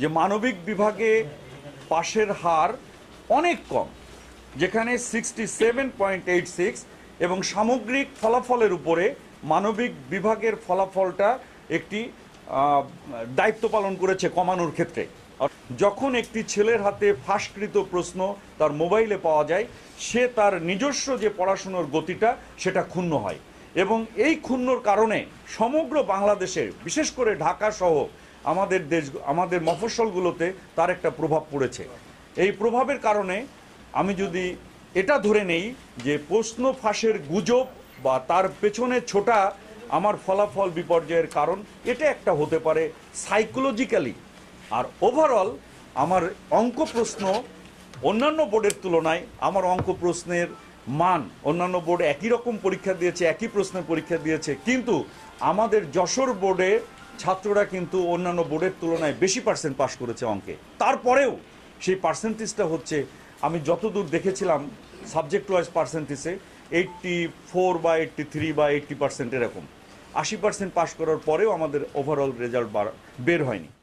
যে মানবিক বিভাগে পাশের হার অনেক কম যেখানে sixty seven point eight six এবং সামগ্রিক ফলাফলের উপরে মানবিক বিভাগের ফলাফলটা একটি দায়িত্ব পালন করেছে কমানোর ক্ষেত্রে যখন একটি ছেলের হাতে ফাঁসকৃত প্রশ্ন তার মোবাইলে পাওয়া যায় সে তার নিজস্ব যে পড়াশুনোর গতিটা সেটা ক্ষুণ্ণ হয় এবং এই ক্ষুণ্ণর কারণে সমগ্র বাংলাদেশের বিশেষ করে ঢাকা সহ আমাদের দেশ আমাদের মফস্বলগুলোতে তার একটা প্রভাব পড়েছে এই প্রভাবের কারণে আমি যদি এটা ধরে নেই যে প্রশ্ন ফাঁসের গুজব বা তার পেছনে ছোটা আমার ফলাফল বিপর্যয়ের কারণ এটা একটা হতে পারে সাইকোলজিক্যালি আর ওভারঅল আমার অঙ্ক প্রশ্ন অন্যান্য বোর্ডের তুলনায় আমার অঙ্ক প্রশ্নের মান অন্যান্য বোর্ডে একই রকম পরীক্ষা দিয়েছে একই প্রশ্নের পরীক্ষা দিয়েছে কিন্তু আমাদের যশোর বোর্ডে ছাত্ররা কিন্তু অন্যান্য বোর্ডের তুলনায় বেশি পার্সেন্ট পাশ করেছে অঙ্কে তারপরেও সেই পার্সেন্টেজটা হচ্ছে আমি যতদূর দেখেছিলাম সাবজেক্ট ওয়াইজ পার্সেন্টেজে এইটটি ফোর বা এইটটি থ্রি বা এইট্টি পার্সেন্ট এরকম আশি পার্সেন্ট পাশ করার পরেও আমাদের ওভারঅল রেজাল্ট বের হয়নি